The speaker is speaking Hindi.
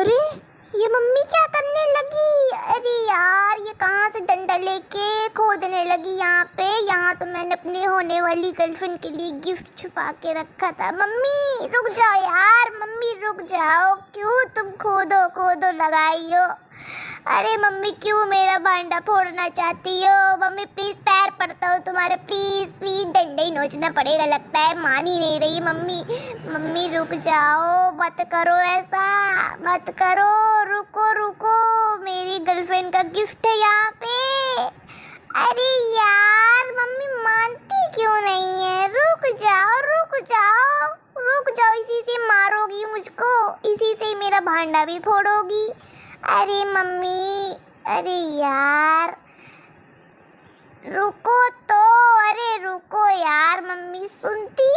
अरे ये मम्मी क्या करने लगी अरे यार ये कहाँ से डंडा लेके खोदने लगी यहाँ पे यहाँ तो मैंने अपने होने वाली गर्लफ्रेंड के लिए गिफ्ट छुपा के रखा था मम्मी रुक जाओ यार मम्मी रुक जाओ क्यों तुम खोदो खोदो लगाई हो अरे मम्मी क्यों मेरा भांडा फोड़ना चाहती हो मम्मी प्लीज़ पैर पड़ता हो तुम्हारे प्लीज़ प्लीज़ डंडे ही नोचना पड़ेगा लगता है मान ही नहीं रही मम्मी मम्मी रुक जाओ मत करो ऐसा मत करो रुको रुको मेरी गर्लफ्रेंड का गिफ्ट है यहाँ पे अरे यार मम्मी मानती क्यों नहीं है रुक जाओ रुक जाओ रुक जाओ इसी से मारोगी मुझको इसी से मेरा भांडा भी फोड़ोगी अरे मम्मी अरे यार रुको तो अरे रुको यार मम्मी सुनती